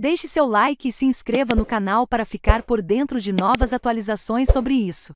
Deixe seu like e se inscreva no canal para ficar por dentro de novas atualizações sobre isso.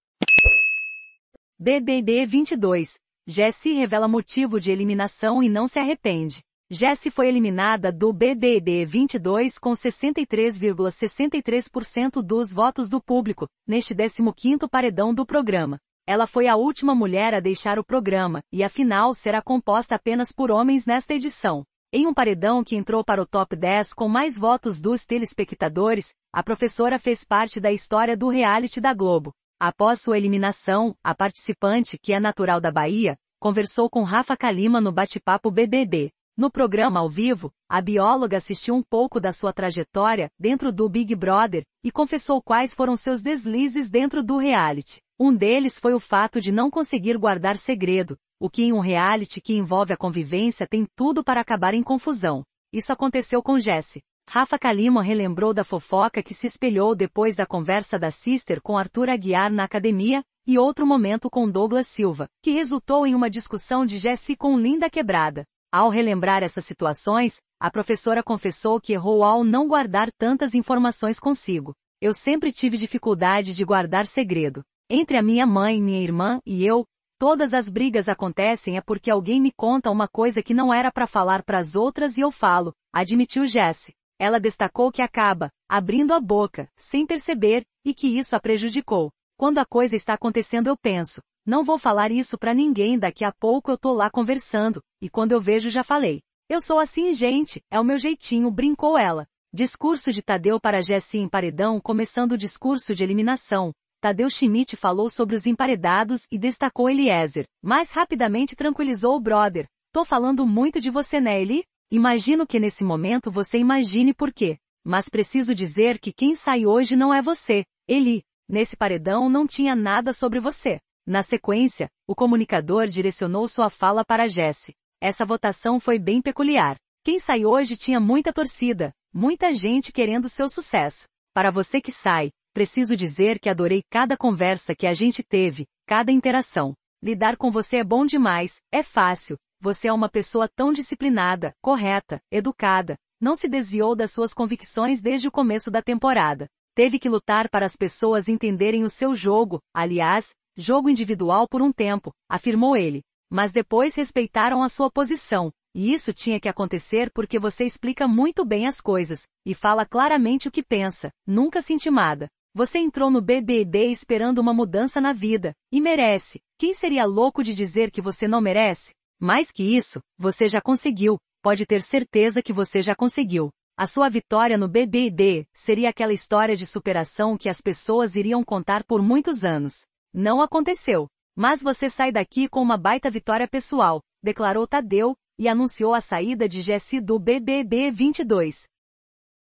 BBB 22. Jesse revela motivo de eliminação e não se arrepende. Jesse foi eliminada do BBB 22 com 63,63% dos votos do público, neste 15º paredão do programa. Ela foi a última mulher a deixar o programa, e a final será composta apenas por homens nesta edição. Em um paredão que entrou para o top 10 com mais votos dos telespectadores, a professora fez parte da história do reality da Globo. Após sua eliminação, a participante, que é natural da Bahia, conversou com Rafa Kalima no bate-papo BBB. No programa ao vivo, a bióloga assistiu um pouco da sua trajetória dentro do Big Brother e confessou quais foram seus deslizes dentro do reality. Um deles foi o fato de não conseguir guardar segredo, o que em um reality que envolve a convivência tem tudo para acabar em confusão. Isso aconteceu com Jesse. Rafa Kalima relembrou da fofoca que se espelhou depois da conversa da Sister com Arthur Aguiar na academia, e outro momento com Douglas Silva, que resultou em uma discussão de Jesse com Linda Quebrada. Ao relembrar essas situações, a professora confessou que errou ao não guardar tantas informações consigo. Eu sempre tive dificuldade de guardar segredo. Entre a minha mãe, minha irmã e eu, Todas as brigas acontecem é porque alguém me conta uma coisa que não era para falar para as outras e eu falo, admitiu Jesse. Ela destacou que acaba, abrindo a boca, sem perceber, e que isso a prejudicou. Quando a coisa está acontecendo eu penso, não vou falar isso para ninguém daqui a pouco eu tô lá conversando, e quando eu vejo já falei. Eu sou assim gente, é o meu jeitinho, brincou ela. Discurso de Tadeu para Jesse em paredão começando o discurso de eliminação, Tadeu Schmidt falou sobre os emparedados e destacou Eliezer, mas rapidamente tranquilizou o brother. Tô falando muito de você, né, Eli? Imagino que nesse momento você imagine por quê. Mas preciso dizer que quem sai hoje não é você, Eli. Nesse paredão não tinha nada sobre você. Na sequência, o comunicador direcionou sua fala para Jesse. Essa votação foi bem peculiar. Quem sai hoje tinha muita torcida, muita gente querendo seu sucesso. Para você que sai, preciso dizer que adorei cada conversa que a gente teve, cada interação. Lidar com você é bom demais, é fácil. Você é uma pessoa tão disciplinada, correta, educada, não se desviou das suas convicções desde o começo da temporada. Teve que lutar para as pessoas entenderem o seu jogo, aliás, jogo individual por um tempo, afirmou ele. Mas depois respeitaram a sua posição, e isso tinha que acontecer porque você explica muito bem as coisas, e fala claramente o que pensa, nunca se intimada. Você entrou no BBB esperando uma mudança na vida, e merece. Quem seria louco de dizer que você não merece? Mais que isso, você já conseguiu, pode ter certeza que você já conseguiu. A sua vitória no BBB seria aquela história de superação que as pessoas iriam contar por muitos anos. Não aconteceu. Mas você sai daqui com uma baita vitória pessoal, declarou Tadeu, e anunciou a saída de Jesse do BBB 22.